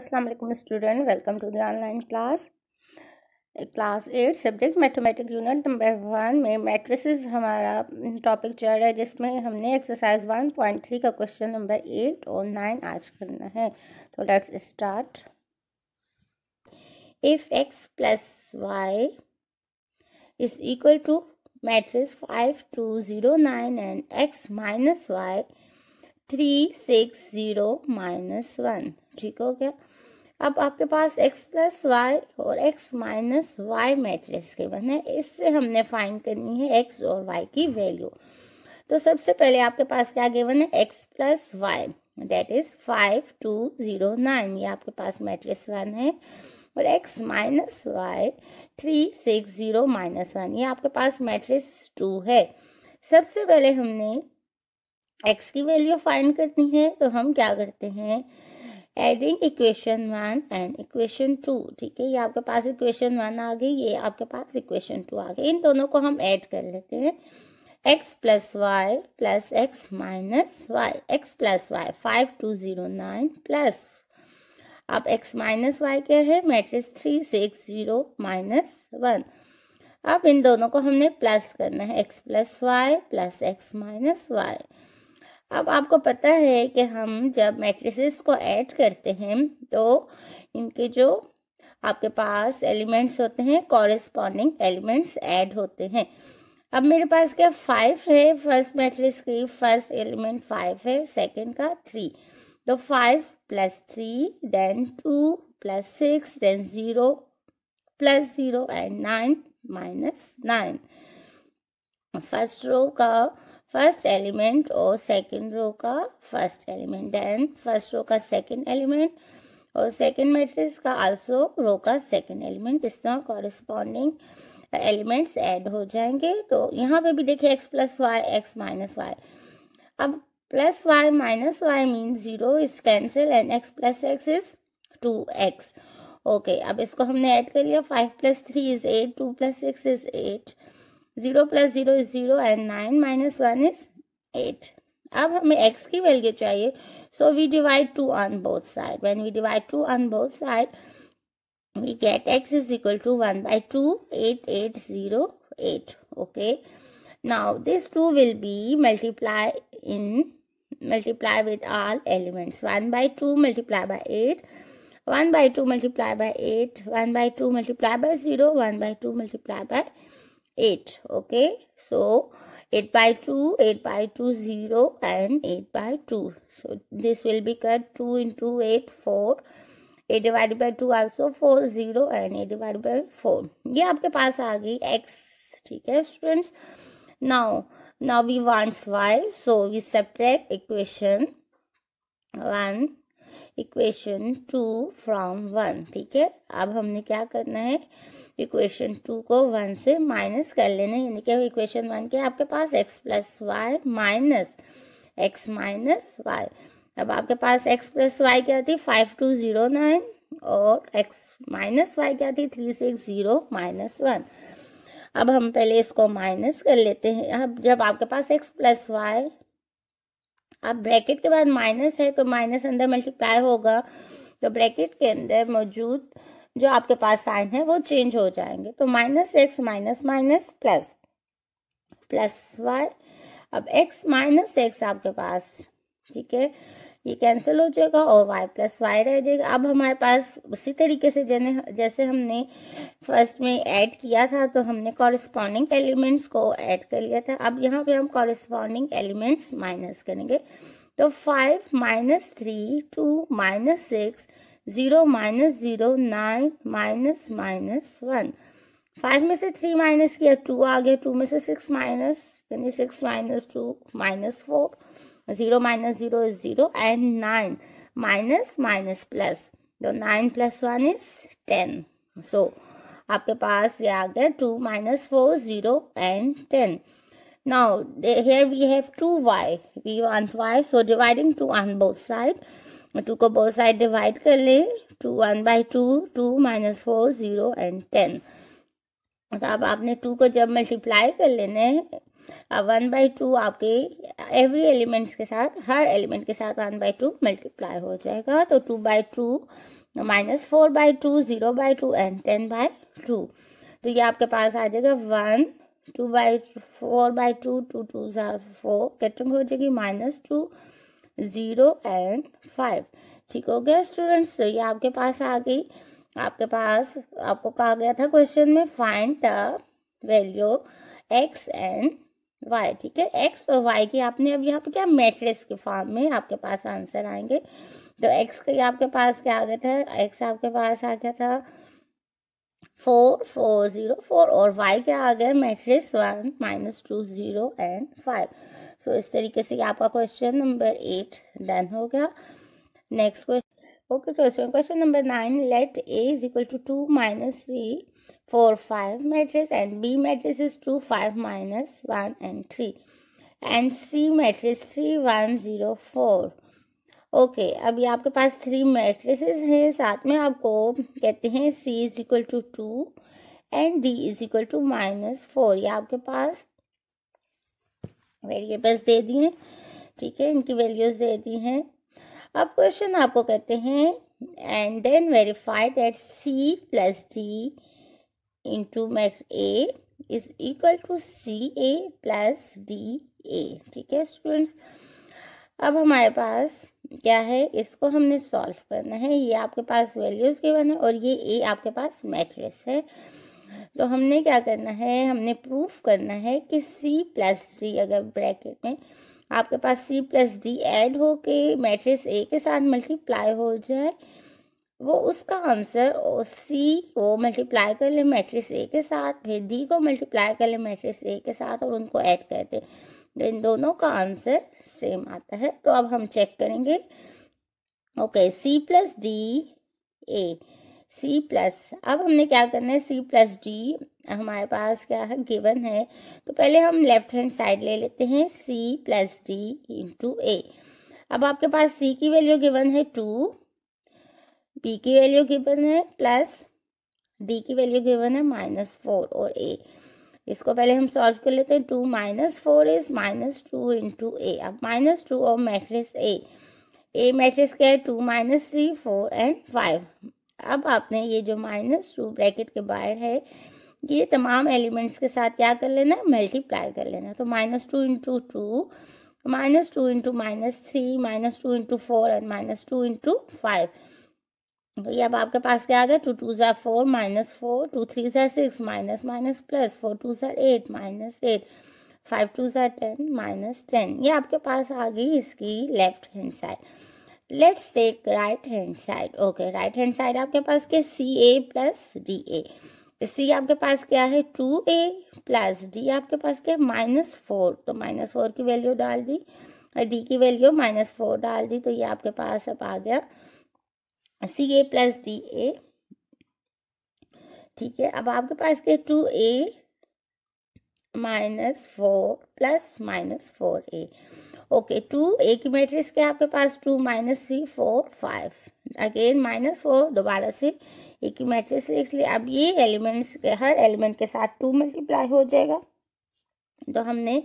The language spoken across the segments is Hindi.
अस्सलाम वालेकुम student welcome to the online class class eight subject mathematic unit number one में मैट्रिसेस हमारा टॉपिक चल रहा है जिसमें हमने एक्सरसाइज वन पॉइंट थ्री का क्वेश्चन नंबर एट और नाइन आज करना है तो let's start if X plus Y is equal to matrix five two zero nine and X minus Y three six zero minus one ठीक हो गया अब आपके पास x प्लस वाई और x माइनस वाई मैट्रिक्स के है इससे हमने फाइंड करनी है x और y की वैल्यू तो सबसे पहले आपके पास क्या गिवन है x plus y that is five two zero nine ये आपके पास मैट्रिक्स वन है और x minus Y three six zero minus one ये आपके पास मैट्रिक्स टू है सबसे पहले हमने एक्स की वैल्यू फाइंड करनी है तो हम क्या करते हैं adding equation one and equation two ठीक है ये आपके पास इक्वेशन वन आ गई ये आपके पास इक्वेशन टू आ गई इन दोनों को हम ऐड कर लेते हैं x plus y plus x minus y x plus y five two zero nine plus अब एक्स माइनस वाई क्या है matrix three six zero minus one अब इन दोनों को हमने प्लस करना है x plus y plus x minus y अब आपको पता है कि हम जब मैट्रिसेस को ऐड करते हैं तो इनके जो आपके पास एलिमेंट्स होते हैं कॉरेस्पॉन्डिंग एलिमेंट्स ऐड होते हैं अब मेरे पास क्या फाइव है फर्स्ट मैट्रिक्स की फर्स्ट एलिमेंट फाइव है सेकंड का थ्री तो five plus three then two plus six then zero plus zero and nine minus nine first row का फर्स्ट एलिमेंट और सेकंड रो का first element and first row का सेकंड एलिमेंट और सेकंड मैट्रिक्स का आल्सो रो का सेकंड एलिमेंट इस तरह कॉरिस्पॉन्डिंग एलिमेंट्स ऐड हो जाएंगे तो यहाँ पे भी देखिए x plus y x minus y अब plus y minus y mean zero is cancel and x plus x is two x okay अब इसको हमने ऐड कर लिया five plus three is eight two plus six is eight 0 plus is is and and one minus eight. Is we अब हमें x की वैल्यू चाहिए so we divide two on both side when we divide two on both side we get x is equal to 1 by 2 8 okay now this 2 will be multiply in multiply with all elements 1 by 2 multiply by 8 1 by 2 multiply by 8 1 by 2 multiply by 0 1 by 2 multiply by 8 okay so 8 by 2 8 by 2 0 and 8 by 2 so this will be cut 2 into 8 4 8 divided by 2 also 4 0 and 8 divided by 4 ये आपके पास आ गई x ठीक है students now y So we subtract equation 1 equation two from one ठीक है अब हमने क्या करना है इक्वेशन टू को वन से माइनस कर लेना है यानी कि इक्वेशन वन के आपके पास x plus y minus x minus y अब आपके पास एक्स प्लस वाई क्या थी फाइव टू ज़ीरो नाइन और एक्स माइनस वाई क्या थी three six zero minus one अब हम पहले इसको माइनस कर लेते हैं अब जब आपके पास एक्स प्लस वाई अब ब्रैकेट के बाद माइनस है तो माइनस अंदर मल्टीप्लाई होगा तो ब्रैकेट के अंदर मौजूद जो आपके पास साइन है वो चेंज हो जाएंगे तो minus x minus minus plus plus y अब एक्स माइनस एक्स आपके पास ठीक है ये कैंसिल हो जाएगा और वाई प्लस वाई रह जाएगा अब हमारे पास उसी तरीके से जैसे जैसे हमने फर्स्ट में ऐड किया था तो हमने कॉरस्पॉन्डिंग एलिमेंट्स को ऐड कर लिया था अब यहाँ पे हम कॉरिस्पॉन्डिंग एलिमेंट्स माइनस करेंगे तो five minus three two minus six zero minus zero nine minus minus one five में से थ्री माइनस किया टू आ गया टू में से सिक्स माइनस यानी six minus two minus four zero minus zero is zero and nine minus minus plus तो nine plus one is ten so आपके पास ये आ गया two minus four zero and ten here we have two why we want y so dividing two on both side two को बोथ साइड डिवाइड कर ले two one by two two minus four zero and ten तो अब आपने टू को जब मल्टीप्लाई कर लेने वन बाई टू आपके एवरी एलिमेंट्स के साथ हर एलिमेंट के साथ वन बाई टू मल्टीप्लाई हो जाएगा तो two by two minus four by two zero by two and ten by two तो ये आपके पास आ जाएगा one two by four by two two two ज़ार फोर कैटिंग हो जाएगी minus two zero and five ठीक हो गया स्टूडेंट्स तो ये आपके पास आ गई आपके पास आपको कहा गया था क्वेश्चन में find the value x and y ठीक है एक्स और वाई की आपने अब यहाँ पे क्या मैट्रिक्स के फॉर्म में आपके पास आंसर आएंगे तो एक्स के आपके पास क्या आ गया था एक्स आपके पास आ गया था फोर फोर ज़ीरो फोर और वाई क्या आ गया matrix one minus two zero and five so इस तरीके से आपका क्वेश्चन नंबर एट डन हो गया नेक्स्ट क्वेश्चन ओके तो इसमें question number nine let A is equal to two minus three four five matrix and b matrix is two five minus one and three and c matrix three one zero four okay okay, अभी आपके पास थ्री मैट्रिसेस हैं साथ में आपको कहते हैं C is equal to two and D is equal to minus four ये आपके पास वेरिएबल्स दे दिए ठीक है इनकी वैल्यूज दे दी हैं अब क्वेश्चन आपको कहते हैं and then verified at C plus D into mat A is equal to C A plus D A ठीक है स्टूडेंट्स अब हमारे पास क्या है इसको हमने सॉल्व करना है ये आपके पास वैल्यूज़ गिवन है और ये ए आपके पास मैट्रिक्स है तो हमने क्या करना है हमने प्रूफ करना है कि सी प्लस डी अगर ब्रैकेट में आपके पास सी प्लस डी एड होके मैट्रिक्स ए के साथ मल्टीप्लाई हो जाए वो उसका आंसर सी को मल्टीप्लाई कर ले मैट्रिक्स ए के साथ फिर डी को मल्टीप्लाई कर ले मैट्रिक्स ए के साथ और उनको ऐड कर दे तो इन दोनों का आंसर सेम आता है तो अब हम चेक करेंगे okay C plus D A C plus अब हमने क्या करना है सी प्लस डी हमारे पास क्या है गिवन है तो पहले हम लेफ्ट हैंड साइड ले लेते हैं C plus D into A अब आपके पास सी की वैल्यू गिवन है टू पी की वैल्यू गिवन है प्लस डी की वैल्यू गिवन है माइनस फोर और ए इसको पहले हम सॉल्व कर लेते हैं two minus four is minus two into A अब माइनस टू और मैट्रिक्स ए ए मैट्रिक्स क्या है two minus three four and five अब आपने ये जो माइनस टू ब्रैकेट के बाहर है ये तमाम एलिमेंट्स के साथ क्या कर लेना है मल्टीप्लाई कर लेना तो minus two into two minus two into minus three minus two into four and minus two into five तो ये अब आपके पास क्या आ गया टू टू ज़ार four minus four two three ज़ार six minus minus plus four two ज़ार eight minus eight five two ज़ार टेन माइनस टेन ये आपके पास आ गई इसकी left hand side let's take right hand side okay right hand side आपके पास क्या सी ए प्लस डी ए सी आपके पास क्या है टू ए प्लस डी आपके पास क्या है माइनस फोर तो माइनस फोर की वैल्यू डाल दी और डी की वैल्यू माइनस फोर डाल दी तो ये आपके पास अब आ गया सी ए प्लस डी ए ठीक है अब आपके पास के two A minus four plus minus four A okay two A की मैट्रिक्स के आपके पास two minus three four five again minus four दोबारा से ए की मैट्रिक्स लिख लिया अब ये एलिमेंट्स के हर एलिमेंट के साथ टू मल्टीप्लाई हो जाएगा तो हमने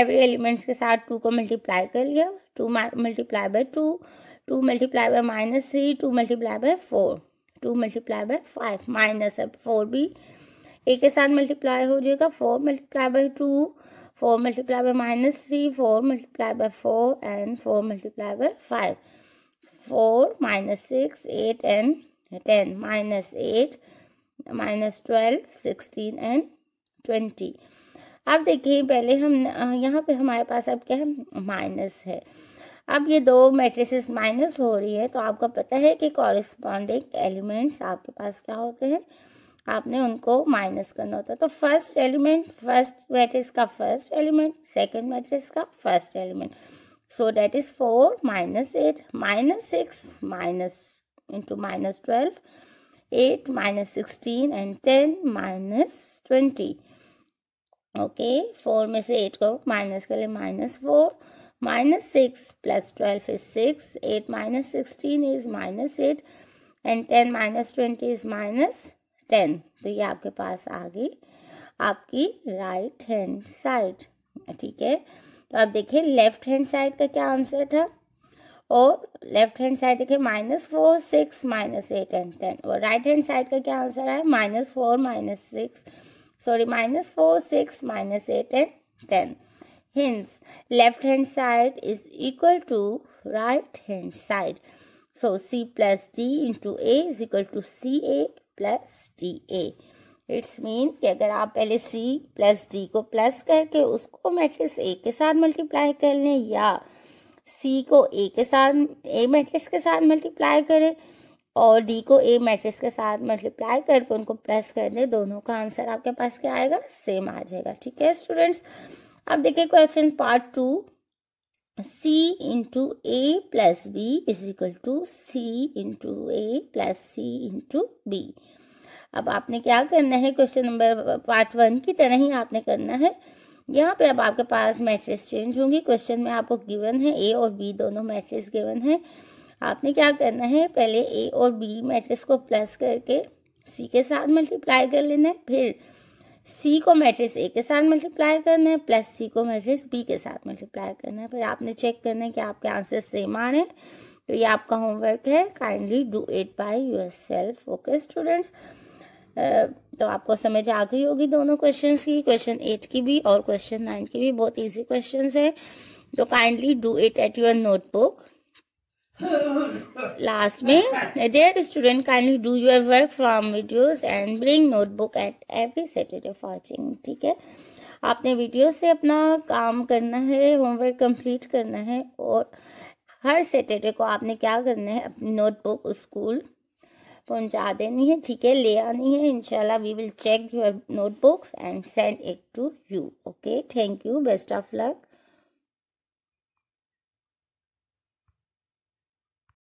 एवरी एलिमेंट्स के साथ टू को मल्टीप्लाई कर लिया two multiply by two two multiply by minus three two multiply by four two multiply by five minus है फोर भी ए के साथ मल्टीप्लाई हो जाएगा four multiply by two four multiply by minus three four multiply by four and four multiply by five four minus six eight and ten minus eight minus twelve sixteen and twenty अब देखिए पहले हम यहाँ पे हमारे पास अब क्या है माइनस है अब ये दो मैट्रिसेस माइनस हो रही है तो आपको पता है कि कॉरिस्पॉन्डिंग एलिमेंट्स आपके पास क्या होते हैं आपने उनको माइनस करना होता है तो फर्स्ट एलिमेंट फर्स्ट मैट्रिक्स का फर्स्ट एलिमेंट सेकंड मैट्रिक्स का first element so that is four minus eight minus six minus into minus twelve eight minus sixteen and ten minus twenty okay four में से एट को माइनस कर ले minus four minus 6 plus 12 is 6 8 minus 16 is minus 8 and 10 minus twenty is minus ten तो ये आपके पास आ गई आपकी राइट हैंड साइड ठीक है तो आप देखिए लेफ्ट हैंड साइड का क्या आंसर था और लेफ्ट हैंड साइड देखिए minus four six minus eight and ten और राइट हैंड साइड का क्या आंसर है minus four minus six sorry minus four six minus eight and ten Hence, left hand side is equal to right hand side. So, C plus D into A is equal to CA plus DA. It's mean कि अगर आप पहले C प्लस डी को प्लस करके उसको मैट्रिक्स A के साथ मल्टीप्लाई कर लें या C को A के साथ A मैट्रिक्स के साथ मल्टीप्लाई करें और D को A मैट्रिक्स के साथ मल्टीप्लाई करके उनको प्लस कर दें दोनों का आंसर आपके पास क्या आएगा सेम आ जाएगा ठीक है स्टूडेंट्स अब देखिए question part two C into A plus B is equal to C into A plus C into B अब आपने क्या करना है क्वेश्चन नंबर पार्ट वन की तरह ही आपने करना है यहाँ पे अब आपके पास मैट्रिक्स चेंज होंगी क्वेश्चन में आपको गिवन है ए और बी दोनों मैट्रिक्स गिवन है आपने क्या करना है पहले ए और बी मैट्रिक्स को प्लस करके सी के साथ मल्टीप्लाई कर लेना है फिर सी को मैट्रिक्स ए के साथ मल्टीप्लाई करना है प्लस सी को मैट्रिक्स बी के साथ मल्टीप्लाई करना है फिर आपने चेक करना है कि आपके आंसर सेम आ रहे हैं तो ये आपका होमवर्क है kindly do it by yourself okay students तो आपको समझ आ गई होगी दोनों क्वेश्चंस की क्वेश्चन एट की भी और क्वेश्चन नाइन की भी बहुत इजी क्वेश्चंस है तो kindly do it at your notebook last में, dear student, kindly do your work from videos and bring notebook at every Saturday watching ठीक है आपने वीडियो से अपना काम करना है होमवर्क कंप्लीट करना है और हर सैटरडे को आपने क्या करना है अपनी नोटबुक स्कूल पहुंचा देनी है ठीक है ले आनी है इनशाला we will check your notebooks and send it to you okay thank you best of luck